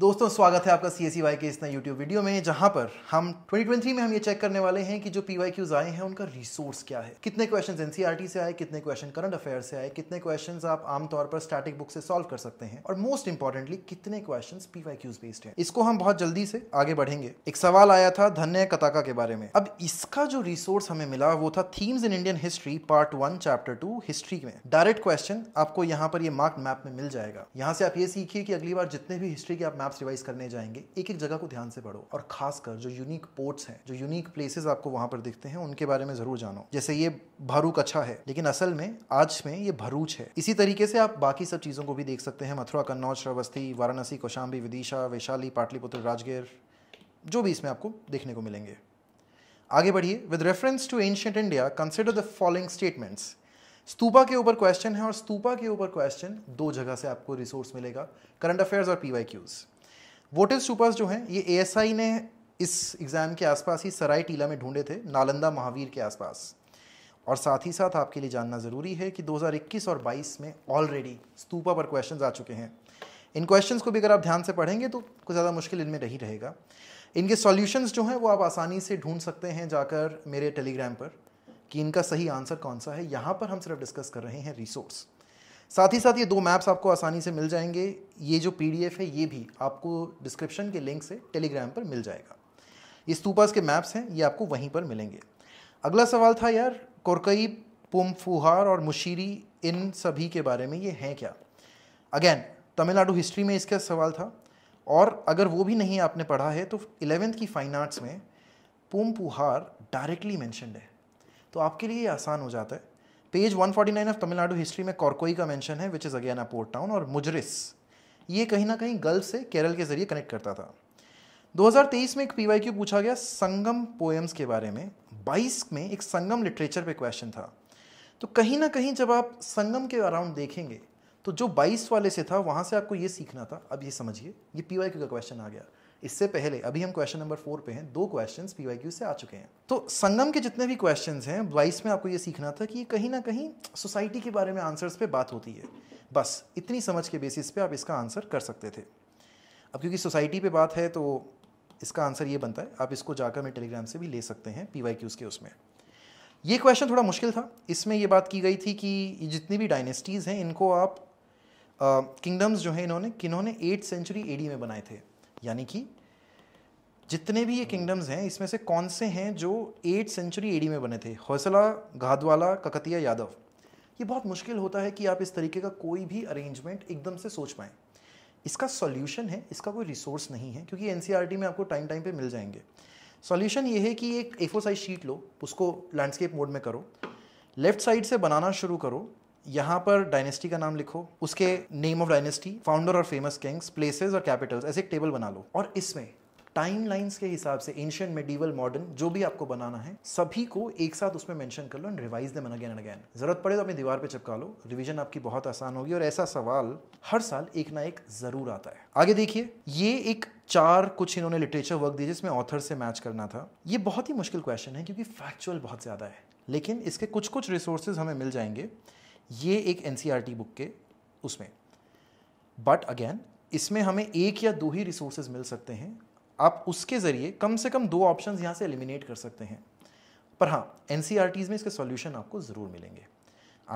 दोस्तों स्वागत है आपका सी एस वाई के इस नए यूट्यूब वीडियो में जहां पर हम 2023 में हम ये चेक करने वाले हैं कि जो पी वाई आए हैं उनका रिसोर्स क्या है कितने क्वेश्चन एनसीईआरटी e से आए कितने क्वेश्चन करंट अफेयर से आए कितने क्वेश्चन आप आमतौर पर स्टैटिक बुक से सॉल्व कर सकते हैं और मोस्ट इंपॉर्टेंटली कितने question P Y Qs based है इसको हम बहुत जल्दी से आगे बढ़ेंगे एक सवाल आया था धन्य कताका के बारे में अब इसका जो रिसोर्स हमें मिला वो था themes in Indian history part one chapter two history में डायरेक्ट क्वेश्चन आपको यहाँ पर ये मार्क मैप में मिल जाएगा यहाँ से आप ये सीखिए कि अगली बार जितने भी हिस्ट्री के आप मैप मैप्स रिवाइज करने जाएंगे एक एक जगह को ध्यान से पढ़ो और खासकर जो यूनिक पोर्ट्स हैं जो यूनिक प्लेसेस आपको वहां पर दिखते हैं उनके बारे में ज़रूर जानो जैसे ये भरूक अच्छा है लेकिन असल में आज में ये भरूच है इसी तरीके से आप बाकी सब चीज़ों को भी देख सकते हैं मथुरा कन्नौज श्रावस्ती वाराणसी कौशाम्बी विदिशा वैशाली पाटलिपुत्र राजगीर जो भी इसमें आपको देखने को मिलेंगे आगे बढ़िए with reference to ancient India consider the following statements stupa के ऊपर क्वेश्चन है और स्तूपा के ऊपर क्वेश्चन दो जगह से आपको रिसोर्स मिलेगा करंट अफेयर्स और पी वाई क्यूज़ वोटिव सुपर्स जो हैं ये एएसआई ने इस एग्ज़ाम के आसपास ही सराय टीला में ढूंढे थे नालंदा महावीर के आसपास और साथ ही साथ आपके लिए जानना ज़रूरी है कि 2021 और 22 में ऑलरेडी स्तूपा पर क्वेश्चंस आ चुके हैं इन क्वेश्चंस को भी अगर आप ध्यान से पढ़ेंगे तो कुछ ज़्यादा मुश्किल इनमें नहीं रहेगा इनके सॉल्यूशंस जो हैं वो आप आसानी से ढूंढ सकते हैं जाकर मेरे टेलीग्राम पर कि इनका सही आंसर कौन सा है यहाँ पर हम सिर्फ डिस्कस कर रहे हैं रिसोर्स साथ ही साथ ये दो मैप्स आपको आसानी से मिल जाएंगे ये जो पी है ये भी आपको डिस्क्रिप्शन के लिंक से टेलीग्राम पर मिल जाएगा ये स्तूपास के मैप्स हैं ये आपको वहीं पर मिलेंगे अगला सवाल था यार कोरकई पुम फुहार और मुशीरी इन सभी के बारे में ये हैं क्या अगैन तमिलनाडु हिस्ट्री में इसका सवाल था और अगर वो भी नहीं आपने पढ़ा है तो इलेवेंथ की फ़ाइन आर्ट्स में पुम पुहार डायरेक्टली मैंशनड है तो आपके लिए ये आसान हो जाता है पेज 149 ऑफ तमिलनाडु हिस्ट्री में कॉर्कोई का मेंशन है which is again a port town और मुजरिस ये कहीं ना कहीं गल्फ से केरल के जरिए कनेक्ट करता था 2023 में एक पी पूछा गया संगम पोएम्स के बारे में 22 में एक संगम लिटरेचर पे क्वेश्चन था तो कहीं ना कहीं जब आप संगम के अराउंड देखेंगे तो जो 22 वाले से था वहाँ से आपको ये सीखना था अब ये समझिए ये पी का क्वेश्चन आ गया इससे पहले अभी हम क्वेश्चन नंबर फोर पे हैं दो क्वेश्चन पी से आ चुके हैं तो संगम के जितने भी क्वेश्चन हैं वाइस में आपको ये सीखना था कि कहीं ना कहीं सोसाइटी के बारे में आंसर्स पे बात होती है बस इतनी समझ के बेसिस पे आप इसका आंसर कर सकते थे अब क्योंकि सोसाइटी पे बात है तो इसका आंसर ये बनता है आप इसको जाकर मैं टेलीग्राम से भी ले सकते हैं पी वाई के उसमें ये क्वेश्चन थोड़ा मुश्किल था इसमें ये बात की गई थी कि जितनी भी डायनेस्टीज़ हैं इनको आप किंगडम्स जो हैं इन्होंने किन्होंने एट सेंचुरी एडी में बनाए थे यानी कि जितने भी ये किंगडम्स हम्म। हैं इसमें से कौन से हैं जो एट सेंचुरी एडी में बने थे हौसला घादवाला ककतिया यादव ये बहुत मुश्किल होता है कि आप इस तरीके का कोई भी अरेंजमेंट एकदम से सोच पाएं इसका सॉल्यूशन है इसका कोई रिसोर्स नहीं है क्योंकि एन e में आपको टाइम टाइम पर मिल जाएंगे सॉल्यूशन ये है कि एक एफ साइज शीट लो उसको लैंडस्केप मोड में करो लेफ्ट साइड से बनाना शुरू करो यहाँ पर डायनेस्टी का नाम लिखो उसके नेम ऑफ डायनेस्टी फाउंडर और फेमस किंग्स प्लेसेस और कैपिटल्स ऐसे एक टेबल बना लो और इसमें टाइम लाइन्स के हिसाब से एंशियंट मेडिवल मॉडर्न जो भी आपको बनाना है सभी को एक साथ उसमें मेंशन कर लो and revise them again and again जरूरत पड़े तो अपनी दीवार पे चिपका लो रिवीजन आपकी बहुत आसान होगी और ऐसा सवाल हर साल एक ना एक जरूर आता है आगे देखिए ये एक चार कुछ इन्होंने लिटरेचर वर्क दी जिसमें ऑथर से मैच करना था ये बहुत ही मुश्किल क्वेश्चन है क्योंकि फैक्चुअल बहुत ज़्यादा है लेकिन इसके कुछ कुछ रिसोर्सेज हमें मिल जाएंगे ये एक एन बुक e के उसमें बट अगेन इसमें हमें एक या दो ही रिसोर्सेज मिल सकते हैं आप उसके ज़रिए कम से कम दो ऑप्शन यहाँ से एलिमिनेट कर सकते हैं पर हाँ एन e में इसके सॉल्यूशन आपको ज़रूर मिलेंगे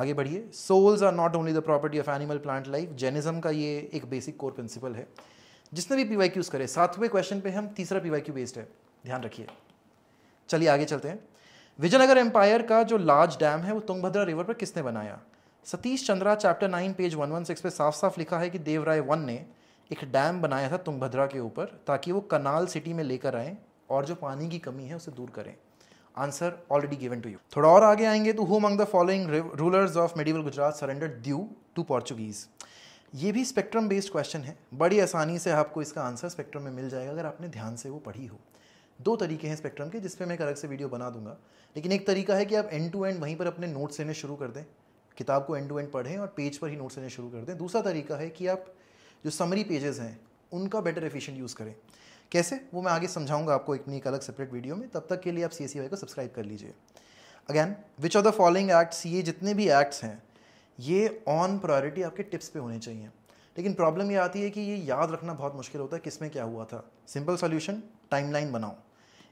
आगे बढ़िए souls are not only the property of animal plant life Jainism का ये एक बेसिक कोर प्रिंसिपल है जिसने भी पी क्यूज़ करे सातवें क्वेश्चन पे हम तीसरा पी क्यू बेस्ड है ध्यान रखिए चलिए आगे चलते हैं विजयनगर एम्पायर का जो लार्ज डैम है वो तुंगभद्रा रिवर पर किसने बनाया Satish Chandra chapter nine page one one six पे साफ साफ लिखा है कि देवराय वन ने एक डैम बनाया था तुंगभद्रा के ऊपर ताकि वो कनाल सिटी में लेकर आएँ और जो पानी की कमी है उसे दूर करें answer already given to you थोड़ा और आगे आएंगे तो who among the following rulers of medieval Gujarat surrender due to Portuguese ये भी स्पेक्ट्रम बेस्ड क्वेश्चन है बड़ी आसानी से आपको इसका आंसर स्पेक्ट्रम में मिल जाएगा अगर आपने ध्यान से वो पढ़ी हो दो तरीके हैं स्पेक्ट्रम के जिसपे मैं एक अलग से वीडियो बना दूंगा लेकिन एक तरीका है कि आप एंड टू एंड वहीं पर अपने नोट्स लेने शुरू कर दें किताब को एंड टू एंड पढ़ें और पेज पर ही नोट्स लेने शुरू कर दें दूसरा तरीका है कि आप जो समरी पेजेस हैं उनका बेटर एफिशिएंट यूज़ करें कैसे वो मैं आगे समझाऊंगा आपको एक एक अलग सेपरेट वीडियो में तब तक के लिए आप सी e को सब्सक्राइब कर लीजिए again which are the following acts ये जितने भी एक्ट्स हैं ये ऑन प्रायोरिटी आपके टिप्स पे होने चाहिए लेकिन प्रॉब्लम ये आती है कि ये याद रखना बहुत मुश्किल होता है किस में क्या हुआ था सिंपल सॉल्यूशन टाइमलाइन बनाओ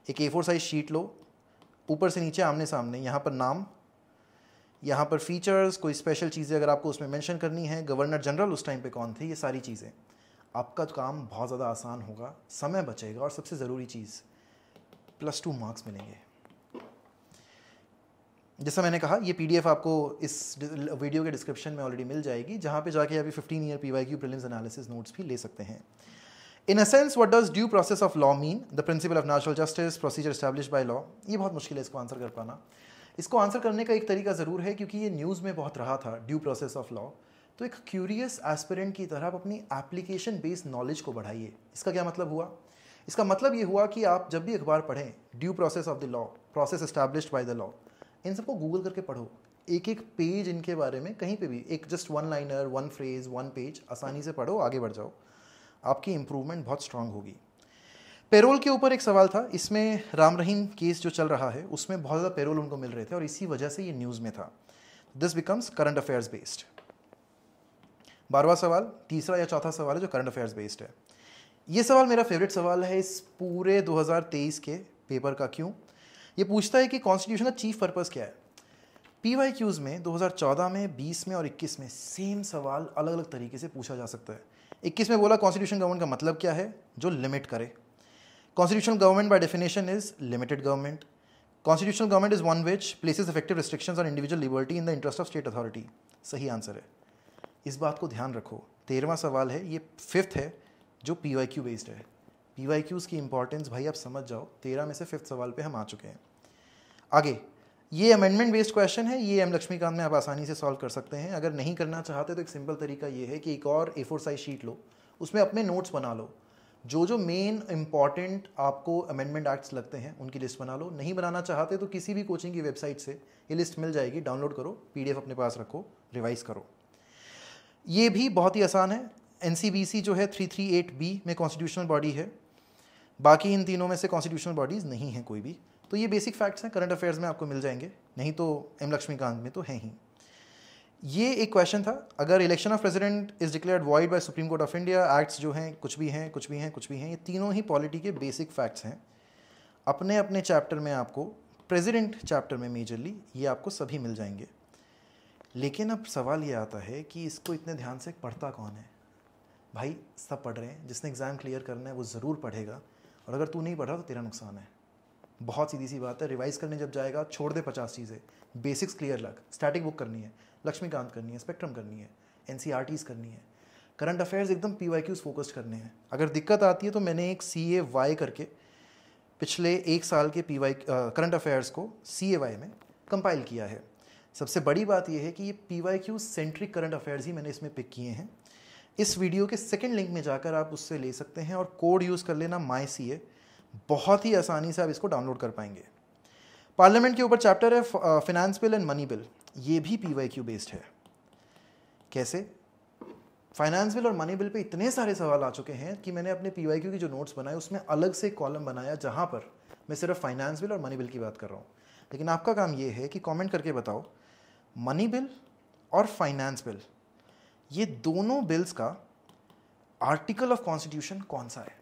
एक ए फोर साइज शीट लो ऊपर से नीचे आमने सामने यहाँ पर नाम यहाँ पर फीचर्स कोई स्पेशल चीज़ें अगर आपको उसमें मेंशन करनी है गवर्नर जनरल उस टाइम पे कौन थे ये सारी चीज़ें आपका तो काम बहुत ज़्यादा आसान होगा समय बचेगा और सबसे ज़रूरी चीज़ प्लस टू मार्क्स मिलेंगे जैसा मैंने कहा ये पीडीएफ आपको इस वीडियो के डिस्क्रिप्शन में ऑलरेडी मिल जाएगी जहाँ पे जाके अभी fifteen year P Y prelims analysis notes भी ले सकते हैं in a sense what does due process of law mean the principle of national justice procedure establish by law ये बहुत मुश्किल है इसको आंसर कर पाना इसको आंसर करने का एक तरीका ज़रूर है क्योंकि ये न्यूज़ में बहुत रहा था ड्यू प्रोसेस ऑफ लॉ तो एक क्यूरियस एस्पिरेंट की तरह आप अपनी एप्लीकेशन बेस्ड नॉलेज को बढ़ाइए इसका क्या मतलब हुआ इसका मतलब ये हुआ कि आप जब भी अखबार पढ़ें due process of the law process establish by the law इन सबको गूगल करके पढ़ो एक एक पेज इनके बारे में कहीं पे भी एक just one liner one phrase one page आसानी से पढ़ो आगे बढ़ जाओ आपकी इम्प्रूवमेंट बहुत स्ट्रांग होगी पेरोल के ऊपर एक सवाल था इसमें राम रहीम केस जो चल रहा है उसमें बहुत ज़्यादा पेरोल उनको मिल रहे थे और इसी वजह से ये न्यूज़ में था this becomes current affairs based बारवा सवाल तीसरा या चौथा सवाल है जो करंट अफेयर्स बेस्ड है ये सवाल मेरा फेवरेट सवाल है इस पूरे 2023 के पेपर का क्यों ये पूछता है कि कॉन्स्टिट्यूशन का चीफ पर्पज़ क्या है पी वाई क्यूज़ में 2014 में 20 में और 21 में सेम सवाल अलग अलग तरीके से पूछा जा सकता है 21 में बोला कॉन्स्टिट्यूशन गवर्नमेंट का मतलब क्या है जो लिमिट करे Constitutional government by definition is limited government. Constitutional government is one which places effective restrictions on individual liberty in the interest of state authority. सही आंसर है इस बात को ध्यान रखो तेरहवा सवाल है ये फिफ्थ है जो पी वाई क्यू बेस्ड है पी वाई क्यूज़ की इंपॉर्टेंस भाई आप समझ जाओ तेरह में से फिफ्थ सवाल पे हम आ चुके हैं आगे ये अमेंडमेंट बेस्ड क्वेश्चन है ये एम लक्ष्मीकांत में आप आसानी से सॉल्व कर सकते हैं अगर नहीं करना चाहते तो एक सिंपल तरीका ये है कि एक और ए फोर साइज शीट लो उसमें अपने नोट्स बना लो जो जो मेन इंपॉर्टेंट आपको अमेंडमेंट एक्ट्स लगते हैं उनकी लिस्ट बना लो नहीं बनाना चाहते तो किसी भी कोचिंग की वेबसाइट से ये लिस्ट मिल जाएगी डाउनलोड करो पीडीएफ अपने पास रखो रिवाइज करो ये भी बहुत ही आसान है एन जो है थ्री थ्री एट बी में कॉन्स्टिट्यूशनल बॉडी है बाकी इन तीनों में से कॉन्स्टिट्यूशनल बॉडीज़ नहीं हैं कोई भी तो ये बेसिक फैक्ट्स हैं करंट अफेयर्स में आपको मिल जाएंगे नहीं तो एम लक्ष्मीकांत में तो हैं ही ये एक क्वेश्चन था अगर election of president is declared void by Supreme Court of India acts जो हैं कुछ भी हैं कुछ भी हैं कुछ भी हैं ये तीनों ही पॉलिटी के बेसिक फैक्ट्स हैं अपने अपने चैप्टर में आपको प्रेसिडेंट चैप्टर में मेजरली ये आपको सभी मिल जाएंगे लेकिन अब सवाल ये आता है कि इसको इतने ध्यान से पढ़ता कौन है भाई सब पढ़ रहे हैं जिसने एग्ज़ाम क्लियर करना है वो ज़रूर पढ़ेगा और अगर तू नहीं पढ़ा तो तेरा नुकसान है बहुत सीधी सी बात है रिवाइज करने जब जाएगा छोड़ दे पचास चीज़ें बेसिक्स क्लियर लग स्टैटिक बुक करनी है लक्ष्मीकांत करनी है स्पेक्ट्रम करनी है एन e करनी है करंट अफेयर्स एकदम पी वाई क्यूज फोकस्ड करने हैं अगर दिक्कत आती है तो मैंने एक सी ए वाई करके पिछले एक साल के पी वाई करंट अफेयर्स को सी ए वाई में कंपाइल किया है सबसे बड़ी बात यह है कि ये P Y Q centric current affairs ही मैंने इसमें पिक किए हैं इस वीडियो के सेकेंड लिंक में जाकर आप उससे ले सकते हैं और कोड यूज़ कर लेना माई सी ए बहुत ही आसानी से आप इसको डाउनलोड कर पाएंगे पार्लियामेंट के ऊपर चैप्टर है finance bill and money bill ये भी पी वाई क्यू बेस्ड है कैसे फाइनेंस बिल और मनी बिल पे इतने सारे सवाल आ चुके हैं कि मैंने अपने पी वाई क्यू की जो नोट्स बनाए उसमें अलग से कॉलम बनाया जहाँ पर मैं सिर्फ फाइनेंस बिल और मनी बिल की बात कर रहा हूँ लेकिन आपका काम ये है कि कमेंट करके बताओ मनी बिल और फाइनेंस बिल ये दोनों बिल्स का आर्टिकल ऑफ कॉन्स्टिट्यूशन कौन सा है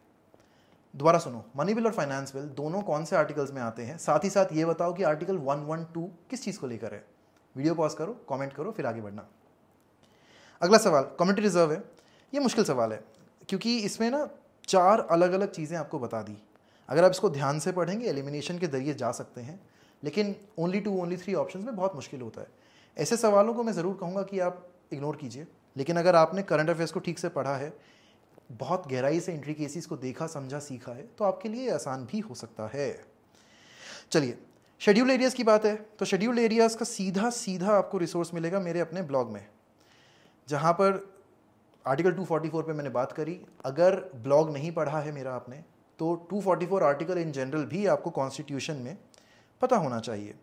दोबारा सुनो मनी बिल और फाइनेंस बिल दोनों कौन से आर्टिकल्स में आते हैं साथ ही साथ ये बताओ कि आर्टिकल 112 किस चीज़ को लेकर है वीडियो पॉज करो कमेंट करो फिर आगे बढ़ना अगला सवाल कम्युनिटी रिजर्व है ये मुश्किल सवाल है क्योंकि इसमें ना चार अलग अलग चीज़ें आपको बता दी अगर आप इसको ध्यान से पढ़ेंगे एलिमिनेशन के जरिए जा सकते हैं लेकिन only two only three option में बहुत मुश्किल होता है ऐसे सवालों को मैं ज़रूर कहूँगा कि आप इग्नोर कीजिए लेकिन अगर आपने करंट अफेयर्स को ठीक से पढ़ा है बहुत गहराई से एंट्री केसेस को देखा समझा सीखा है तो आपके लिए आसान भी हो सकता है चलिए शेड्यूल एरियाज़ की बात है तो शेड्यूल एरियाज़ का सीधा सीधा आपको रिसोर्स मिलेगा मेरे अपने ब्लॉग में जहाँ पर आर्टिकल 244 पे मैंने बात करी अगर ब्लॉग नहीं पढ़ा है मेरा आपने तो 244 आर्टिकल इन जनरल भी आपको कॉन्स्टिट्यूशन में पता होना चाहिए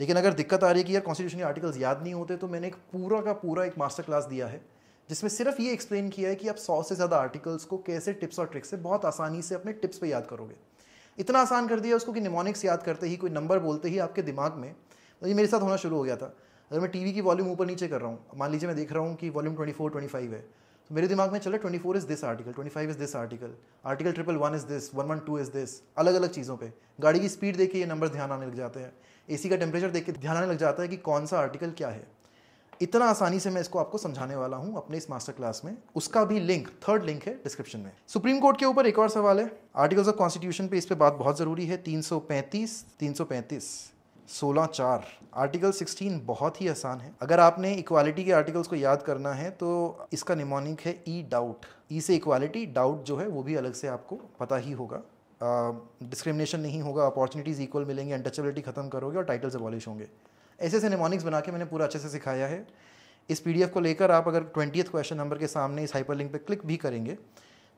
लेकिन अगर दिक्कत आ रही है कि यार कॉन्स्टिट्यूशन के आर्टिकल्स याद नहीं होते तो मैंने एक पूरा का पूरा एक मास्टर क्लास दिया है जिसमें सिर्फ ये एक्सप्लेन किया है कि आप सौ से ज़्यादा आर्टिकल्स को कैसे टिप्स और ट्रिक्स से बहुत आसानी से अपने टिप्स पर याद करोगे इतना आसान कर दिया उसको कि निमोनिक्स याद करते ही कोई नंबर बोलते ही आपके दिमाग में मतलब ये मेरे साथ होना शुरू हो गया था अगर मैं टीवी की वॉल्यूम ऊपर नीचे कर रहा हूँ मान लीजिए मैं देख रहा हूँ कि volume twenty four twenty five है तो मेरे दिमाग में चले twenty four is this article twenty five is this article article triple one is this one one two is this अलग अलग चीज़ों पर गाड़ी की स्पीड देख के ये नंबर ध्यान आने लग जाते हैं ए का टेम्परेचर देख के ध्यान आने लग जाता है कि कौन सा आर्टिकल क्या है इतना आसानी से मैं इसको आपको समझाने वाला हूँ अपने इस मास्टर क्लास में उसका भी लिंक थर्ड लिंक है डिस्क्रिप्शन में सुप्रीम कोर्ट के ऊपर एक और सवाल है आर्टिकल्स ऑफ कॉन्स्टिट्यूशन पे इस पर बात बहुत ज़रूरी है 335 335 सोलह चार आर्टिकल 16 बहुत ही आसान है अगर आपने इक्वालिटी के आर्टिकल्स को याद करना है तो इसका निमोनिक है ई डाउट ई से इक्वालिटी डाउट जो है वो भी अलग से आपको पता ही होगा डिस्क्रिमिनेशन नहीं होगा अपॉर्चुनिटीज़ इक्वल मिलेंगे अनटचेबिलिटी खत्म करोगे और टाइटल्स अबॉलिश होंगे ऐसे ऐसे निमोनिक्स बना के मैंने पूरा अच्छे से सिखाया है इस पी को लेकर आप अगर ट्वेंटी क्वेश्चन नंबर के सामने इस हाइपर लिंक पर क्लिक भी करेंगे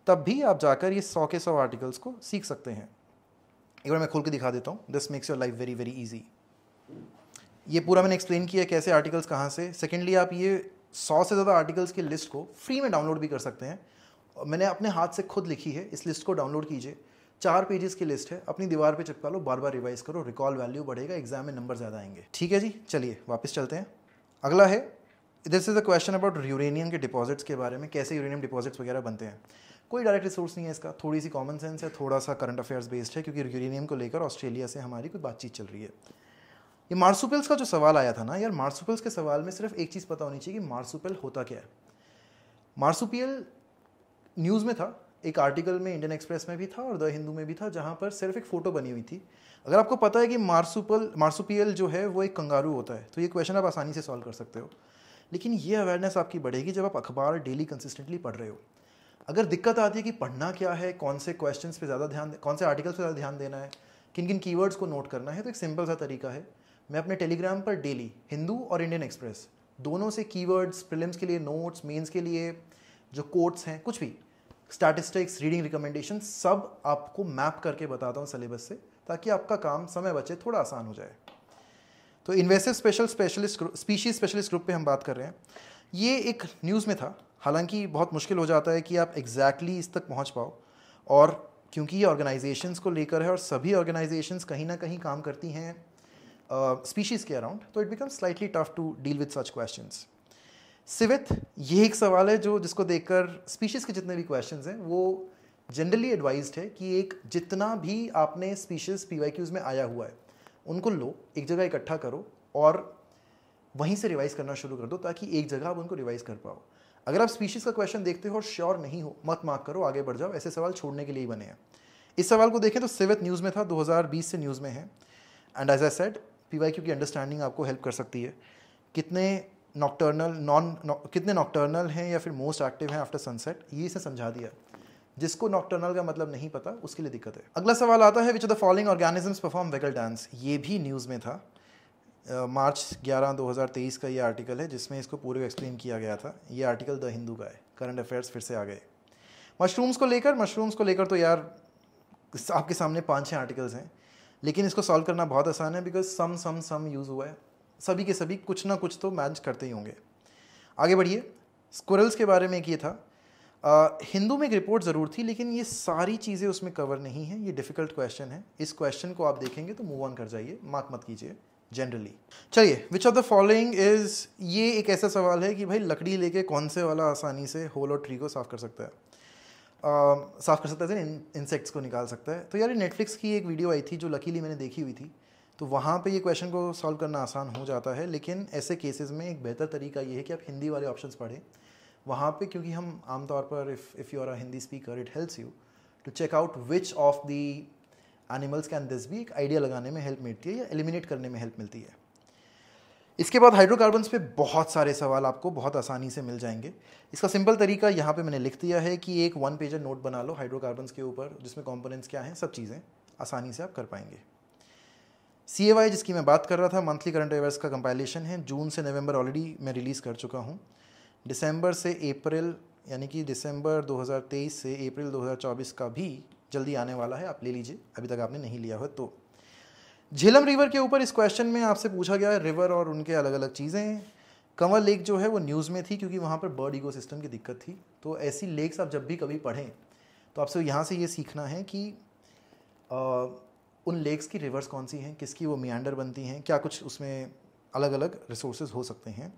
तब भी आप जाकर ये सौ के सौ आर्टिकल्स को सीख सकते हैं एक बार मैं खोल के दिखा देता हूँ this makes your life very very easy ये पूरा मैंने एक्सप्लेन किया कैसे आर्टिकल्स कहाँ से सेकेंडली आप ये सौ से ज़्यादा आर्टिकल्स की लिस्ट को फ्री में डाउनलोड भी कर सकते हैं मैंने अपने हाथ से खुद लिखी है इस लिस्ट को डाउनलोड कीजिए चार पेजेस की लिस्ट है अपनी दीवार पे चिपका लो बार बार रिवाइज करो रिकॉल वैल्यू बढ़ेगा एग्जाम में नंबर ज़्यादा आएंगे ठीक है जी चलिए वापस चलते हैं अगला है this is a question about uranium के डिपॉजिट्स के बारे में कैसे यूरेनियम डिपॉजिट्स वगैरह बनते हैं कोई डायरेक्ट रिसोर्स नहीं है इसका थोड़ी सी कॉमन सेंस है थोड़ा सा करंट अफेयर्स बेस्ड है क्योंकि यूरेनियम को लेकर ऑस्ट्रेलिया से हमारी कोई बातचीत चल रही है ये मार्सुपल्स का जो सवाल आया था ना यार मार्सुपल्स के सवाल में सिर्फ एक चीज़ पता होनी चाहिए कि मार्सुपल होता क्या है मार्सुपियल न्यूज़ में था एक आर्टिकल में इंडियन एक्सप्रेस में भी था और द हिंदू में भी था जहाँ पर सिर्फ एक फ़ोटो बनी हुई थी अगर आपको पता है कि मार्सुपल मार्सुपियल जो है वो एक कंगारू होता है तो ये क्वेश्चन आप आसानी से सॉल्व कर सकते हो लेकिन ये अवेयरनेस आपकी बढ़ेगी जब आप अखबार डेली कंसिस्टेंटली पढ़ रहे हो अगर दिक्कत आती है कि पढ़ना क्या है कौन से क्वेश्चन पे ज़्यादा ध्यान कौन से आर्टिकल्स पे ज़्यादा ध्यान देना है किन किन कीवर्ड्स को नोट करना है तो एक सिंपल सा तरीका है मैं अपने टेलीग्राम पर डेली हिंदू और इंडियन एक्सप्रेस दोनों से कीवर्ड्स प्रिलिम्स के लिए नोट्स मेंस के लिए जो कोट्स हैं कुछ भी स्टैटिस्टिक्स रीडिंग रिकमेंडेशन सब आपको मैप करके बताता हूँ सिलेबस से ताकि आपका काम समय बचे थोड़ा आसान हो जाए तो invasive special specialist species specialist group पे हम बात कर रहे हैं ये एक न्यूज़ में था हालांकि बहुत मुश्किल हो जाता है कि आप एग्जैक्टली exactly इस तक पहुंच पाओ और क्योंकि ये ऑर्गेनाइजेशंस को लेकर है और सभी ऑर्गेनाइजेशंस कहीं ना कहीं काम करती हैं स्पीशीज़ के अराउंड तो it become slightly tough to deal with such questions सिवित ये एक सवाल है जो जिसको देखकर स्पीशीज़ के जितने भी क्वेश्चंस हैं वो जनरली एडवाइज है कि एक जितना भी आपने स्पीशीज़ पी वाई में आया हुआ है उनको लो एक जगह इकट्ठा करो और वहीं से रिवाइज़ करना शुरू कर दो ताकि एक जगह आप उनको रिवाइज़ कर पाओ अगर आप स्पीशीज़ का क्वेश्चन देखते हो और श्योर नहीं हो मत मार्क करो आगे बढ़ जाओ ऐसे सवाल छोड़ने के लिए ही बने हैं इस सवाल को देखें तो सिवित न्यूज़ में था 2020 से न्यूज़ में है and as a said P की अंडरस्टैंडिंग आपको हेल्प कर सकती है कितने नॉकटर्नल नॉन कितने नॉकटर्नल हैं या फिर मोस्ट एक्टिव हैं आफ्टर सनसेट ये इसे समझा दिया जिसको नॉकटर्नल का मतलब नहीं पता उसके लिए दिक्कत है अगला सवाल आता है which the following organisms perform waggle dance ये भी न्यूज़ में था मार्च uh, 11 2023 का ये आर्टिकल है जिसमें इसको पूरे एक्सप्लेन किया गया था ये आर्टिकल द हिंदू का है करंट अफेयर्स फिर से आ गए मशरूम्स को लेकर मशरूम्स को लेकर तो यार आपके सामने पाँच छः आर्टिकल्स हैं लेकिन इसको सॉल्व करना बहुत आसान है because some some some use हुआ है सभी के सभी कुछ ना कुछ तो मैच करते ही होंगे आगे बढ़िए स्कोरल्स के बारे में एक ये था आ, हिंदू में एक रिपोर्ट ज़रूर थी लेकिन ये सारी चीज़ें उसमें कवर नहीं है ये डिफ़िकल्ट क्वेश्चन है इस क्वेश्चन को आप देखेंगे तो मूव ऑन कर जाइए मार्क मत कीजिए जनरली चलिए which of the following is ये एक ऐसा सवाल है कि भाई लकड़ी लेके कौन से वाला आसानी से होल और ट्री को साफ़ कर सकता है साफ़ कर सकता है इन, इंसेक्ट्स को निकाल सकता है तो यार नेटफ्लिक्स की एक वीडियो आई थी जो लकीली मैंने देखी हुई थी तो वहाँ पे ये क्वेश्चन को सॉल्व करना आसान हो जाता है लेकिन ऐसे केसेस में एक बेहतर तरीका ये है कि आप हिंदी वाले ऑप्शंस पढ़ें वहाँ पे क्योंकि हम आमतौर पर if if you are a Hindi speaker it helps you to check out which of the animals can this भी एक आइडिया लगाने में हेल्प मिलती है या एलिमिनेट करने में हेल्प मिलती है इसके बाद हाइड्रोकार्बन्स पे बहुत सारे सवाल आपको बहुत आसानी से मिल जाएंगे इसका सिंपल तरीका यहाँ पे मैंने लिख दिया है कि एक वन पेजर नोट बना लो हाइड्रोकार्बन्स के ऊपर जिसमें कॉम्पोनेंट्स क्या हैं सब चीज़ें आसानी से आप कर पाएंगे सी ए वाई जिसकी मैं बात कर रहा था मंथली करंट अफेयर्स का कंपाइलेशन है जून से नवंबर ऑलरेडी मैं रिलीज़ कर चुका हूँ दिसंबर से अप्रैल यानी कि दिसंबर 2023 से अप्रैल 2024 का भी जल्दी आने वाला है आप ले लीजिए अभी तक आपने नहीं लिया हो तो झेलम रिवर के ऊपर इस क्वेश्चन में आपसे पूछा गया है रिवर और उनके अलग अलग चीज़ें कंवर लेक जो है वो न्यूज़ में थी क्योंकि वहाँ पर बर्ड सिस्टम की दिक्कत थी तो ऐसी लेक्स आप जब भी कभी पढ़ें तो आपसे यहाँ से ये सीखना है कि आ, उन लेक्स की रिवर्स कौन सी हैं किसकी वो मियांडर बनती हैं क्या कुछ उसमें अलग अलग रिसोर्सेज हो सकते हैं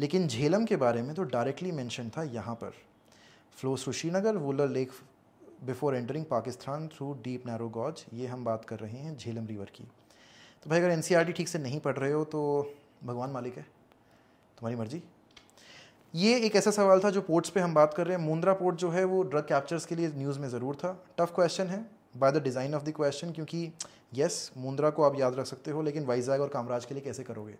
लेकिन झेलम के बारे में तो डायरेक्टली मैंशन था यहाँ पर फ्लो सुशीनगर Srinagar Wular lake before entering Pakistan through deep narrow gorge ये हम बात कर रहे हैं झेलम रिवर की तो भाई अगर एन e ठीक से नहीं पढ़ रहे हो तो भगवान मालिक है तुम्हारी मर्जी ये एक ऐसा सवाल था जो पोर्ट्स पे हम बात कर रहे हैं मुंद्रा पोर्ट जो है वो ड्रग कैप्चर्स के लिए न्यूज़ में ज़रूर था टफ क्वेश्चन है by the design of the question क्योंकि येस yes, मुंद्रा को आप याद रख सकते हो लेकिन वाइजैग और कामराज के लिए कैसे करोगे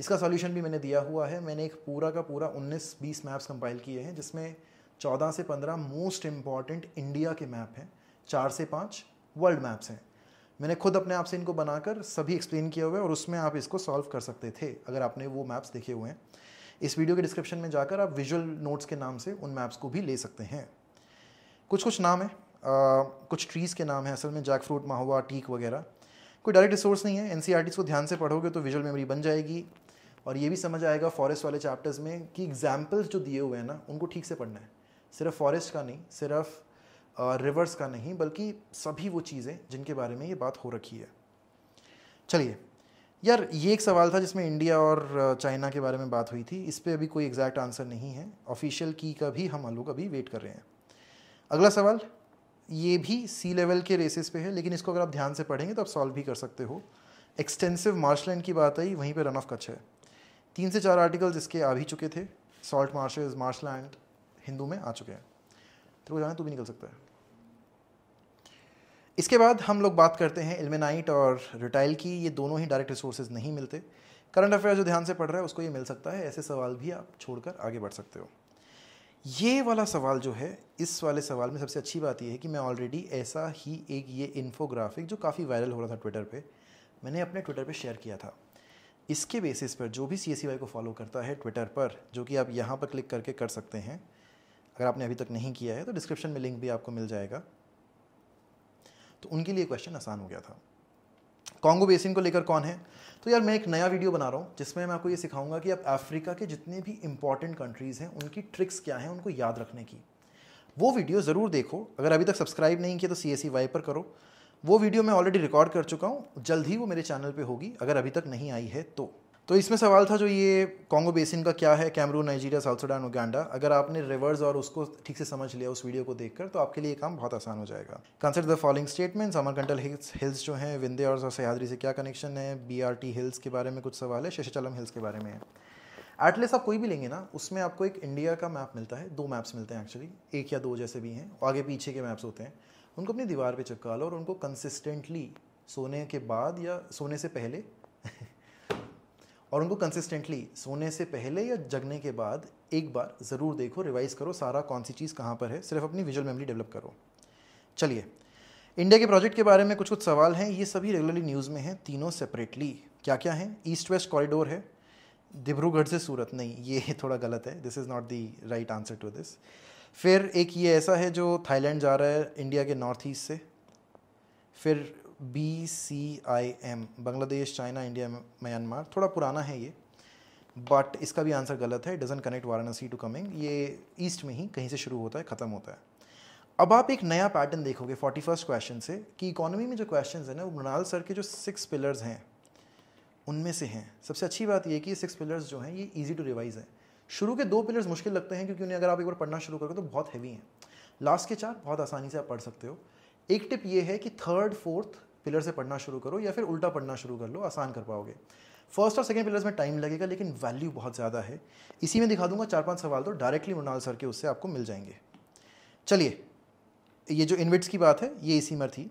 इसका सॉल्यूशन भी मैंने दिया हुआ है मैंने एक पूरा का पूरा 19-20 मैप्स कंपाइल किए हैं जिसमें 14 से 15 मोस्ट इम्पॉर्टेंट इंडिया के मैप हैं चार से पाँच वर्ल्ड मैप्स हैं मैंने खुद अपने आप से इनको बनाकर सभी एक्सप्लेन किए हुए और उसमें आप इसको सॉल्व कर सकते थे अगर आपने वो मैप्स देखे हुए हैं इस वीडियो के डिस्क्रिप्शन में जाकर आप विजुअल नोट्स के नाम से उन मैप्स को भी ले सकते हैं कुछ कुछ नाम है कुछ ट्रीज़ के नाम हैं असल में जैक फ्रूट माहवा टीक वगैरह कोई डायरेक्ट रिसोर्स नहीं है एन सी आर को ध्यान से पढ़ोगे तो विजुअल मेमोरी बन जाएगी और ये भी समझ आएगा फॉरेस्ट वाले चैप्टर्स में कि एग्जाम्पल्स जो दिए हुए हैं ना उनको ठीक से पढ़ना है सिर्फ फॉरेस्ट का नहीं सिर्फ रिवर्स का नहीं बल्कि सभी वो चीज़ें जिनके बारे में ये बात हो रखी है चलिए यार ये एक सवाल था जिसमें इंडिया और चाइना के बारे में बात हुई थी इस पर अभी कोई एग्जैक्ट आंसर नहीं है ऑफिशियल की का भी हम लोग अभी वेट कर रहे हैं अगला सवाल ये भी सी लेवल के रेसेस पे है लेकिन इसको अगर आप ध्यान से पढ़ेंगे तो आप सॉल्व भी कर सकते हो एक्सटेंसिव मार्श लैंड की बात आई वहीं पे रन ऑफ कच्छ है तीन से चार आर्टिकल्स इसके आ भी चुके थे salt marshes marsh land Hindu में आ चुके हैं तो जाना तो भी निकल सकता है इसके बाद हम लोग बात करते हैं एलमेनाइट और रिटाइल की ये दोनों ही डायरेक्ट रिसोर्सेज नहीं मिलते करंट अफेयर जो ध्यान से पढ़ रहा है उसको ये मिल सकता है ऐसे सवाल भी आप छोड़कर आगे बढ़ सकते हो ये वाला सवाल जो है इस वाले सवाल में सबसे अच्छी बात यह है कि मैं ऑलरेडी ऐसा ही एक ये इन्फोग्राफिक जो काफ़ी वायरल हो रहा था ट्विटर पे मैंने अपने ट्विटर पे शेयर किया था इसके बेसिस पर जो भी सी e को फॉलो करता है ट्विटर पर जो कि आप यहाँ पर क्लिक करके कर सकते हैं अगर आपने अभी तक नहीं किया है तो डिस्क्रिप्शन में लिंक भी आपको मिल जाएगा तो उनके लिए क्वेश्चन आसान हो गया था कॉन्गो बेसिन को लेकर कौन है तो यार मैं एक नया वीडियो बना रहा हूँ जिसमें मैं आपको ये सिखाऊंगा कि आप अफ्रीका के जितने भी इंपॉर्टेंट कंट्रीज़ हैं उनकी ट्रिक्स क्या हैं उनको याद रखने की वो वीडियो ज़रूर देखो अगर अभी तक सब्सक्राइब नहीं किया तो सी एस वाई पर करो वो वीडियो मैं ऑलरेडी रिकॉर्ड कर चुका हूँ जल्द ही वो मेरे चैनल पर होगी अगर अभी तक नहीं आई है तो तो इसमें सवाल था जो ये कॉन्गो बेसिन का क्या है Cameroon Nigeria South Sudan Uganda अगर आपने रिवर्स और उसको ठीक से समझ लिया उस वीडियो को देखकर तो आपके लिए काम बहुत आसान हो जाएगा consider the following statements Amarkantak hills hills जो हैं विंदे और सहयाद्री से क्या कनेक्शन है बी हिल्स के बारे में कुछ सवाल है शशिचलम हिल्स के बारे में एटलेस एटलीस्ट आप कोई भी लेंगे ना उसमें आपको एक इंडिया का मैप मिलता है दो मैप्स मिलते हैं एक्चुअली एक या दो जैसे भी हैं आगे पीछे के मैप्स होते हैं उनको अपनी दीवार पर चिपका लो और उनको कंसिस्टेंटली सोने के बाद या सोने से पहले और उनको कंसिस्टेंटली सोने से पहले या जगने के बाद एक बार ज़रूर देखो रिवाइज़ करो सारा कौन सी चीज़ कहाँ पर है सिर्फ अपनी विजुअल मेमोरी डेवलप करो चलिए इंडिया के प्रोजेक्ट के बारे में कुछ कुछ सवाल हैं ये सभी रेगुलरली न्यूज़ में हैं तीनों सेपरेटली क्या क्या हैं ईस्ट वेस्ट कॉरिडोर है डिब्रूगढ़ से सूरत नहीं ये थोड़ा गलत है this is not the right answer to this फिर एक ये ऐसा है जो थाईलैंड जा रहा है इंडिया के नॉर्थ ईस्ट से फिर B C I M Bangladesh China India Myanmar थोड़ा पुराना है ये बट इसका भी आंसर गलत है doesn't connect Varanasi to Kunming ये ईस्ट में ही कहीं से शुरू होता है ख़त्म होता है अब आप एक नया पैटर्न देखोगे फोर्टी फर्स्ट क्वेश्चन से कि इकोनॉमी में जो क्वेश्चन है ना वो मृणाल सर के जो सिक्स पिलर्स हैं उनमें से हैं सबसे अच्छी बात यह कि ये सिक्स पिलर्स जो हैं ये ईजी टू रिवाइज हैं शुरू के दो पिलर्स मुश्किल लगते हैं क्योंकि उन्हें अगर आप एक बार पढ़ना शुरू करोगे तो बहुत हैवी हैं लास्ट के चार बहुत आसानी से आप पढ़ सकते हो एक टिप ये है कि थर्ड फोर्थ पिलर से पढ़ना शुरू करो या फिर उल्टा पढ़ना शुरू कर लो आसान कर पाओगे फर्स्ट और सेकेंड पिलर्स में टाइम लगेगा लेकिन वैल्यू बहुत ज़्यादा है इसी में दिखा दूंगा चार पांच सवाल तो डायरेक्टली मृणाल सर के उससे आपको मिल जाएंगे चलिए ये जो इन्विट्स की बात है ये इसी में थी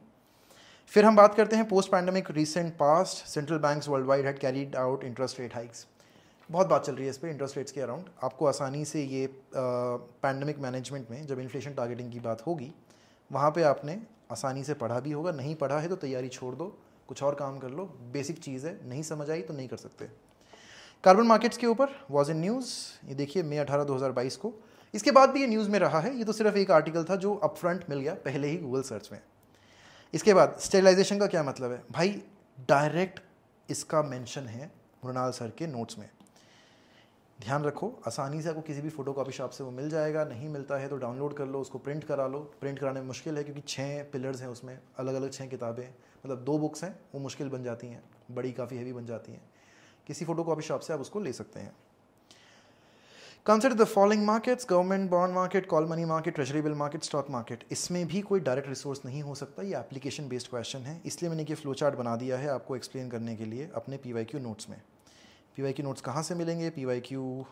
फिर हम बात करते हैं post pandemic recent past central banks world wide had carried out interest rate hikes बहुत बात चल रही है इस पर इंटरेस्ट रेट्स के अराउंड आपको आसानी से ये पैंडमिक मैनेजमेंट में जब इन्फ्लेशन टारगेटिंग की बात होगी वहाँ पे आपने आसानी से पढ़ा भी होगा नहीं पढ़ा है तो तैयारी छोड़ दो कुछ और काम कर लो बेसिक चीज़ है नहीं समझ आई तो नहीं कर सकते कार्बन मार्केट्स के ऊपर वॉज इन न्यूज़ ये देखिए मई अठारह दो को इसके बाद भी ये न्यूज़ में रहा है ये तो सिर्फ एक आर्टिकल था जो अपफ्रंट मिल गया पहले ही गूगल सर्च में इसके बाद स्टेलाइजेशन का क्या मतलब है भाई डायरेक्ट इसका मेंशन है मृणाल सर के नोट्स में ध्यान रखो आसानी से आपको किसी भी फोटो कापी शॉप से वो मिल जाएगा नहीं मिलता है तो डाउनलोड कर लो उसको प्रिंट करा लो प्रिंट कराने में मुश्किल है क्योंकि छः पिलर्स हैं उसमें अलग अलग छः किताबें मतलब दो बुक्स हैं वो मुश्किल बन जाती हैं बड़ी काफ़ी हैवी बन जाती हैं किसी फोटो कापी शॉप से आप उसको ले सकते हैं consider the following markets government bond market call money market treasury bill market stock market इसमें भी कोई डायरेक्ट रिसोर्स नहीं हो सकता ये एप्लीकेशन बेस्ड क्वेश्चन है इसलिए मैंने ये फ्लो चार्ट बना दिया है आपको एक्सप्लेन करने के लिए अपने पी नोट्स में पी वाई क्यू नोट्स कहाँ से मिलेंगे P Y Q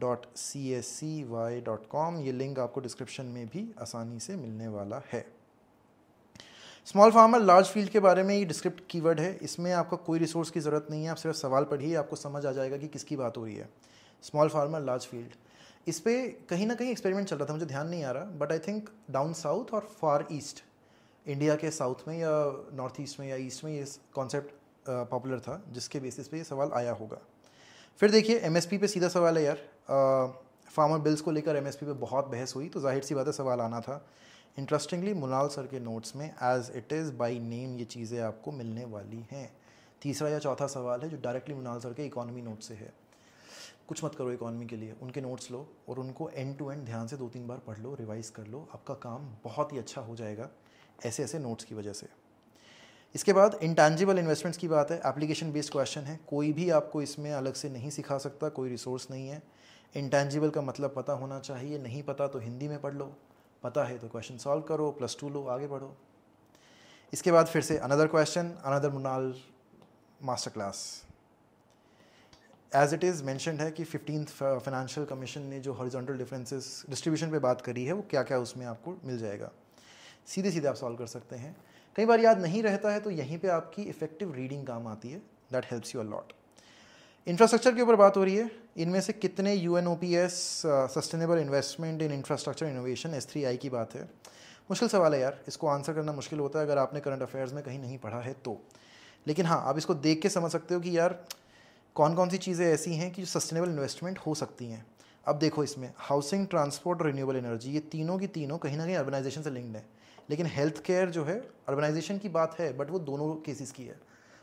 dot C S C Y dot com ये लिंक आपको डिस्क्रिप्शन में भी आसानी से मिलने वाला है स्मॉल फार्मर लार्ज फील्ड के बारे में ये डिस्क्रिप्ट कीवर्ड है इसमें आपका कोई रिसोर्स की ज़रूरत नहीं है आप सिर्फ सवाल पढ़िए आपको समझ आ जाएगा कि किसकी बात हो रही है स्मॉल फार्मर लार्ज फील्ड इस पर कहीं ना कहीं एक्सपेरिमेंट चल रहा था मुझे ध्यान नहीं आ रहा but I think down south और फार ईस्ट इंडिया के साउथ में या नॉर्थ ईस्ट में या ईस्ट में ये कॉन्सेप्ट पॉपुलर था जिसके बेसिस पे ये सवाल आया होगा फिर देखिए एमएसपी पे सीधा सवाल है यार फार्मर बिल्स को लेकर एमएसपी पे बहुत बहस हुई तो जाहिर सी बात है सवाल आना था इंटरेस्टिंगली मुनाल सर के नोट्स में as it is by name ये चीज़ें आपको मिलने वाली हैं तीसरा या चौथा सवाल है जो डायरेक्टली मुनाल सर के इकॉनमी नोट से है कुछ मत करो इकॉनमी के लिए उनके नोट्स लो और उनको एंड टू एंड ध्यान से दो तीन बार पढ़ लो रिवाइज़ कर लो आपका काम बहुत ही अच्छा हो जाएगा ऐसे ऐसे नोट्स की वजह से इसके बाद इंटेंजिबल इन्वेस्टमेंट्स की बात है एप्लीकेशन बेस्ड क्वेश्चन है कोई भी आपको इसमें अलग से नहीं सिखा सकता कोई रिसोर्स नहीं है इंटेंजिबल का मतलब पता होना चाहिए नहीं पता तो हिंदी में पढ़ लो पता है तो क्वेश्चन सॉल्व करो प्लस टू लो आगे बढ़ो इसके बाद फिर से another question another Munal master class as it is mentioned है कि फिफ्टीन फाइनेंशियल कमीशन ने जो हॉरिजॉन्टल डिफरेंसेस डिस्ट्रीब्यूशन पे बात करी है वो क्या क्या उसमें आपको मिल जाएगा सीधे सीधे आप सॉल्व कर सकते हैं कई बार याद नहीं रहता है तो यहीं पे आपकी इफेक्टिव रीडिंग काम आती है that helps you a lot infrastructure के ऊपर बात हो रही है इनमें से कितने U N O P S sustainable investment in infrastructure innovation S three I की बात है मुश्किल सवाल है यार इसको आंसर करना मुश्किल होता है अगर आपने करंट अफेयर्स में कहीं नहीं पढ़ा है तो लेकिन हाँ आप इसको देख के समझ सकते हो कि यार कौन कौन सी चीज़ें ऐसी हैं कि जो सस्टेनेबल इन्वेस्टमेंट हो सकती हैं अब देखो इसमें हाउसिंग ट्रांसपोर्ट और रिन्यूएबल एनर्जी ये तीनों की तीनों कहीं ना कहीं अर्बनाइजेशन से लिंक्ड है लेकिन हेल्थ केयर जो है अर्बनाइजेशन की बात है बट वो दोनों केसेस की है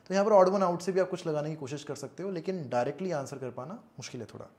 तो यहाँ पर ऑड वन आउट से भी आप कुछ लगाने की कोशिश कर सकते हो लेकिन डायरेक्टली आंसर कर पाना मुश्किल है थोड़ा